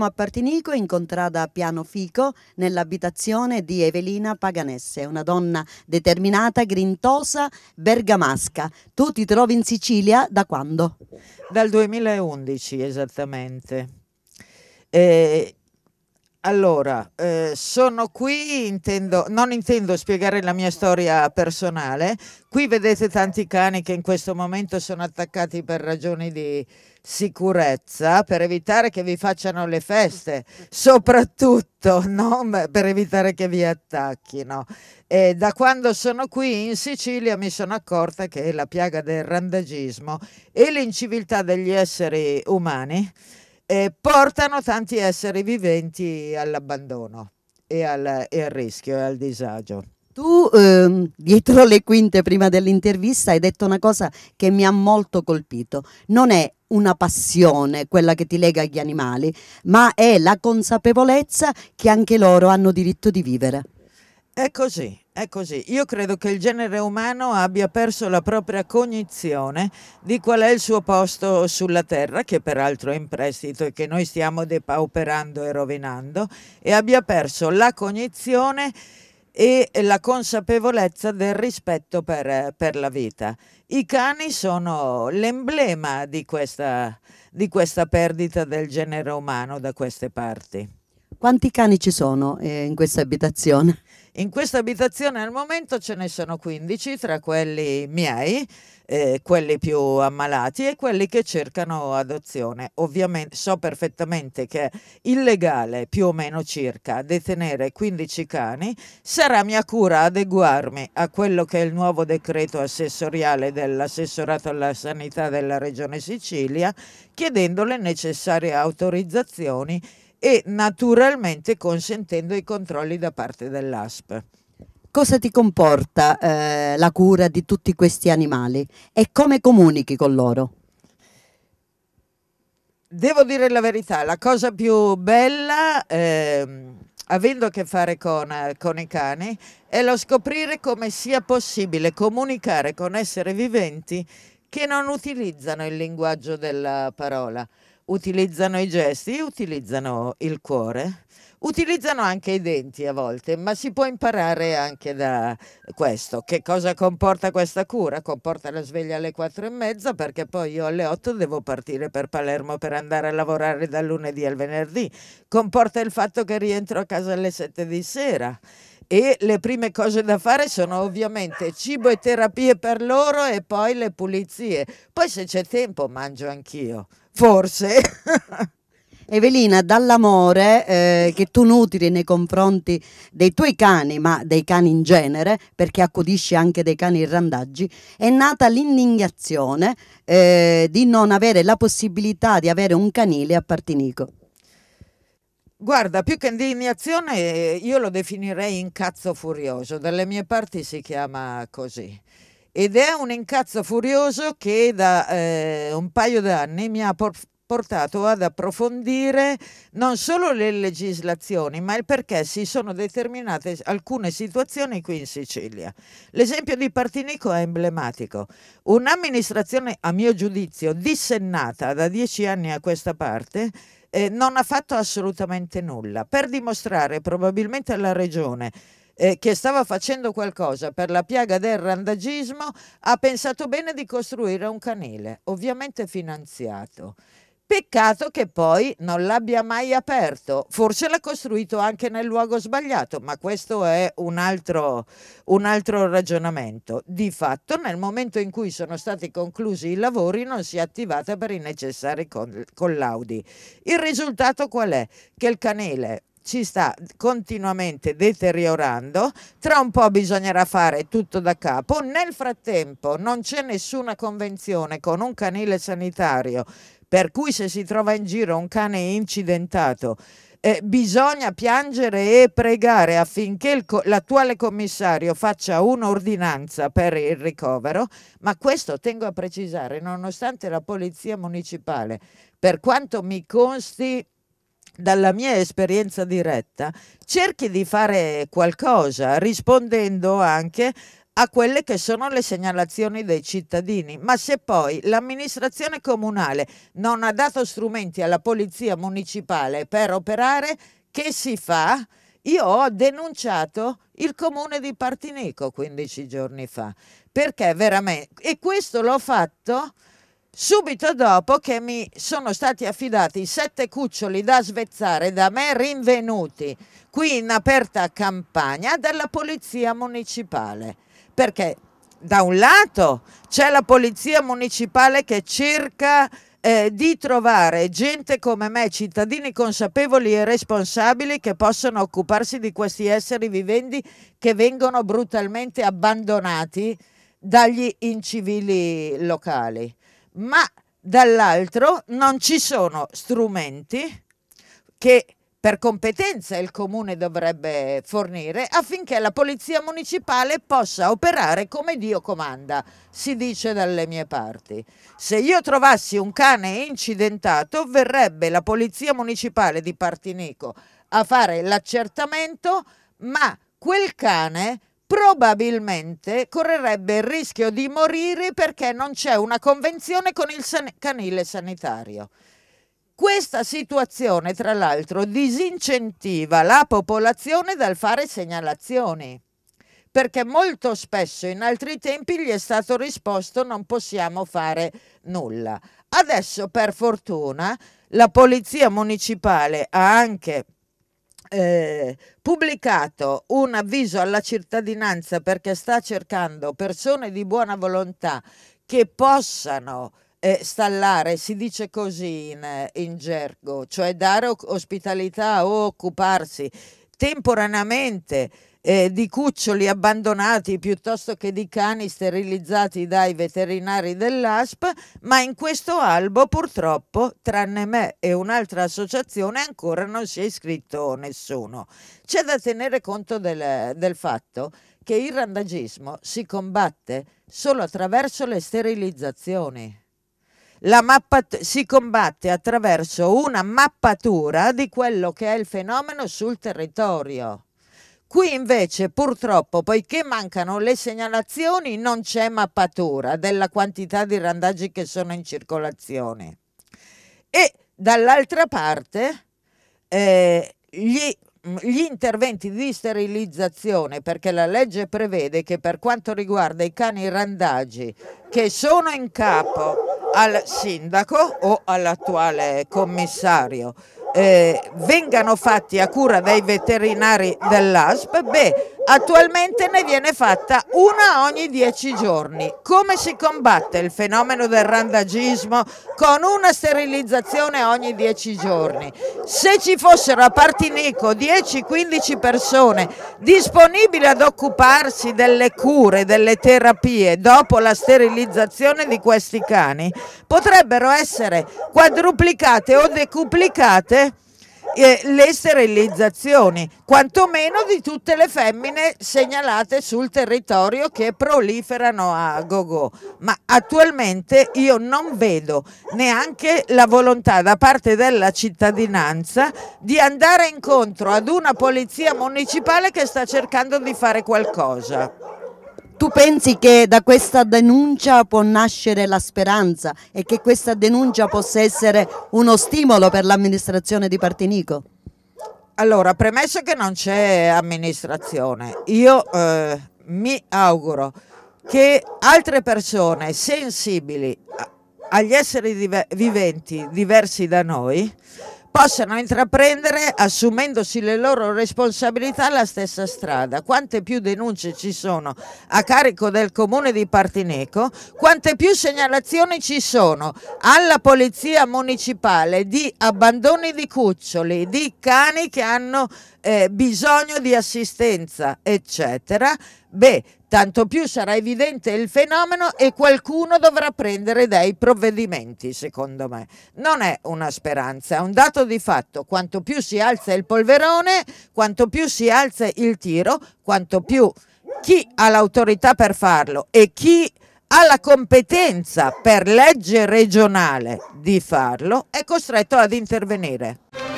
Giacomo Appartinico incontrata a Piano Fico nell'abitazione di Evelina Paganesse, una donna determinata, grintosa, bergamasca. Tu ti trovi in Sicilia da quando? Dal 2011 esattamente. Eh, allora, eh, sono qui, intendo, non intendo spiegare la mia storia personale. Qui vedete tanti cani che in questo momento sono attaccati per ragioni di sicurezza, per evitare che vi facciano le feste, soprattutto no? per evitare che vi attacchino. E da quando sono qui in Sicilia mi sono accorta che la piaga del randagismo e l'inciviltà degli esseri umani eh, portano tanti esseri viventi all'abbandono e al, e al rischio e al disagio. Tu ehm, dietro le quinte prima dell'intervista hai detto una cosa che mi ha molto colpito. Non è una passione quella che ti lega agli animali, ma è la consapevolezza che anche loro hanno diritto di vivere. È così, è così, io credo che il genere umano abbia perso la propria cognizione di qual è il suo posto sulla Terra, che peraltro è in prestito e che noi stiamo depauperando e rovinando, e abbia perso la cognizione e la consapevolezza del rispetto per, per la vita. I cani sono l'emblema di questa, di questa perdita del genere umano da queste parti. Quanti cani ci sono eh, in questa abitazione? In questa abitazione al momento ce ne sono 15 tra quelli miei, eh, quelli più ammalati e quelli che cercano adozione. Ovviamente so perfettamente che è illegale più o meno circa detenere 15 cani, sarà mia cura adeguarmi a quello che è il nuovo decreto assessoriale dell'assessorato alla sanità della Regione Sicilia chiedendo le necessarie autorizzazioni e naturalmente consentendo i controlli da parte dell'ASP. Cosa ti comporta eh, la cura di tutti questi animali e come comunichi con loro? Devo dire la verità, la cosa più bella, eh, avendo a che fare con, con i cani, è lo scoprire come sia possibile comunicare con esseri viventi che non utilizzano il linguaggio della parola utilizzano i gesti, utilizzano il cuore, utilizzano anche i denti a volte, ma si può imparare anche da questo. Che cosa comporta questa cura? Comporta la sveglia alle quattro e mezza perché poi io alle otto devo partire per Palermo per andare a lavorare dal lunedì al venerdì. Comporta il fatto che rientro a casa alle sette di sera e le prime cose da fare sono ovviamente cibo e terapie per loro e poi le pulizie. Poi se c'è tempo mangio anch'io forse. Evelina, dall'amore eh, che tu nutri nei confronti dei tuoi cani, ma dei cani in genere, perché accudisci anche dei cani randaggi, è nata l'indignazione eh, di non avere la possibilità di avere un canile a Partinico. Guarda, più che indignazione io lo definirei incazzo furioso, dalle mie parti si chiama così ed è un incazzo furioso che da eh, un paio d'anni mi ha por- portato ad approfondire non solo le legislazioni, ma il perché si sono determinate alcune situazioni qui in Sicilia. L'esempio di Partinico è emblematico. Un'amministrazione, a mio giudizio, dissennata da dieci anni a questa parte, eh, non ha fatto assolutamente nulla per dimostrare probabilmente alla Regione eh, che stava facendo qualcosa per la piaga del randagismo, ha pensato bene di costruire un canile, ovviamente finanziato. Peccato che poi non l'abbia mai aperto, forse l'ha costruito anche nel luogo sbagliato, ma questo è un altro, un altro, ragionamento. Di fatto nel momento in cui sono stati conclusi i lavori non si è attivata per i necessari collaudi. Il risultato qual è? Che il canile si sta continuamente deteriorando, tra un po' bisognerà fare tutto da capo, nel frattempo non c'è nessuna convenzione con un canile sanitario, per cui se si trova in giro un cane incidentato, eh, bisogna piangere e pregare affinché co- l'attuale commissario faccia un'ordinanza per il ricovero, ma questo tengo a precisare, nonostante la Polizia Municipale, per quanto mi consti, dalla mia esperienza diretta, cerchi di fare qualcosa rispondendo anche a quelle che sono le segnalazioni dei cittadini, ma se poi l'amministrazione comunale non ha dato strumenti alla polizia municipale per operare, che si fa? Io ho denunciato il comune di Partinico 15 giorni fa, perché veramente, e questo l'ho fatto subito dopo che mi sono stati affidati sette cuccioli da svezzare da me rinvenuti qui in aperta campagna dalla polizia municipale. Perché da un lato c'è la polizia municipale che cerca eh, di trovare gente come me, cittadini consapevoli e responsabili che possano occuparsi di questi esseri viventi che vengono brutalmente abbandonati dagli incivili locali ma dall'altro non ci sono strumenti che per competenza il comune dovrebbe fornire affinché la polizia municipale possa operare come Dio comanda, si dice dalle mie parti. Se io trovassi un cane incidentato verrebbe la polizia municipale di Partinico a fare l'accertamento, ma quel cane probabilmente correrebbe il rischio di morire perché non c'è una convenzione con il san- canile sanitario. Questa situazione, tra l'altro, disincentiva la popolazione dal fare segnalazioni, perché molto spesso in altri tempi gli è stato risposto non possiamo fare nulla. Adesso, per fortuna, la Polizia Municipale ha anche eh, pubblicato un avviso alla cittadinanza perché sta cercando persone di buona volontà che possano eh, stallare, si dice così in, eh, in gergo, cioè dare ospitalità o occuparsi temporaneamente eh, di cuccioli abbandonati piuttosto che di cani sterilizzati dai veterinari dell'ASP, ma in questo albo purtroppo, tranne me e un'altra associazione, ancora non si è iscritto nessuno. C'è da tenere conto del, del fatto che il randagismo si combatte solo attraverso le sterilizzazioni. La mappa si combatte attraverso una mappatura di quello che è il fenomeno sul territorio. Qui invece purtroppo, poiché mancano le segnalazioni, non c'è mappatura della quantità di randaggi che sono in circolazione. E dall'altra parte eh, gli, gli interventi di sterilizzazione, perché la legge prevede che per quanto riguarda i cani randaggi che sono in capo al sindaco o all'attuale commissario eh, vengano fatti a cura dei veterinari dell'ASP, beh, attualmente ne viene fatta una ogni dieci giorni. Come si combatte il fenomeno del randagismo con una sterilizzazione ogni dieci giorni? Se ci fossero a Partinico 10-15 persone disponibili ad occuparsi delle cure, delle terapie dopo la sterilizzazione di questi cani, potrebbero essere quadruplicate o decuplicate eh, le sterilizzazioni, quantomeno di tutte le femmine segnalate sul territorio che proliferano a gogo. Ma attualmente io non vedo neanche la volontà da parte della cittadinanza di andare incontro ad una polizia municipale che sta cercando di fare qualcosa. Tu pensi che da questa denuncia può nascere la speranza e che questa denuncia possa essere uno stimolo per l'amministrazione di Partinico? Allora, premesso che non c'è amministrazione, io eh, mi auguro che altre persone sensibili agli esseri diver viventi diversi da noi possano intraprendere, assumendosi le loro responsabilità, la stessa strada. Quante più denunce ci sono a carico del comune di Partineco, quante più segnalazioni ci sono alla polizia municipale di abbandoni di cuccioli, di cani che hanno eh, bisogno di assistenza, eccetera, beh, tanto più sarà evidente il fenomeno e qualcuno dovrà prendere dei provvedimenti, secondo me. Non è una speranza, è un dato di fatto. Quanto più si alza il polverone, quanto più si alza il tiro, quanto più chi ha l'autorità per farlo e chi ha la competenza per legge regionale di farlo è costretto ad intervenire.